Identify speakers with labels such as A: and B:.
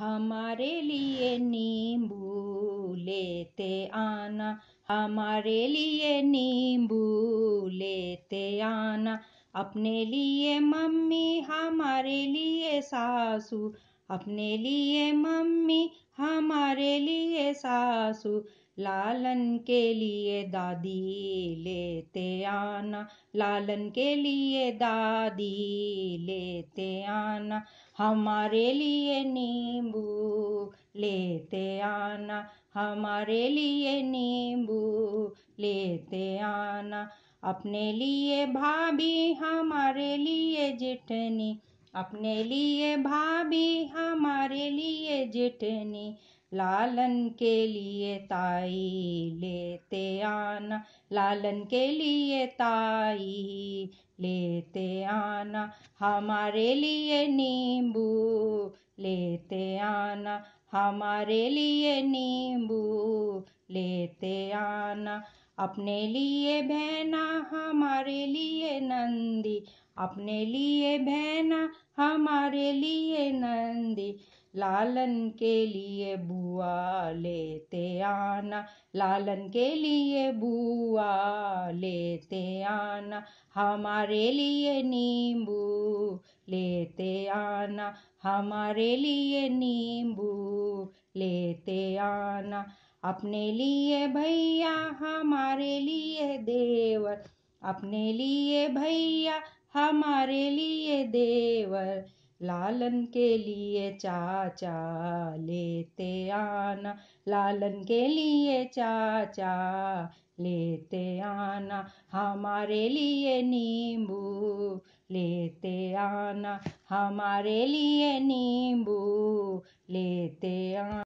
A: हमारे लिए नींबू लेते आना हमारे लिए नींबू लेते आना अपने लिए मम्मी हमारे लिए सासू अपने लिए मम्मी हमारे लिए सासू लालन के लिए दादी लेते आना लालन के लिए दादी लेते आना हमारे लिए नीम लेते आना हमारे लिए नींबू लेते आना अपने लिए भाभी हमारे लिए जिठनी अपने लिए भाभी हमारे लिए जिठनी लालन के लिए ताई लेते आना लालन के लिए ताई लेते आना हमारे लिए नींबू लेते आना हमारे लिए नींबू लेते आना अपने लिए बहना हमारे लिए नंदी अपने लिए बहना हमारे लिए नंदी लालन के लिए बुआ लेते आना लालन के लिए बुआ लेते आना हमारे लिए नींबू लेते आना हमारे लिए नींबू लेते आना अपने लिए भैया हमारे लिए देवर अपने लिए भैया हमारे लिए देवर लालन के लिए चाचा लेते आना लालन के लिए चाचा लेते आना हमारे लिए नींबू लेते आना हमारे लिए नींबू लेते आना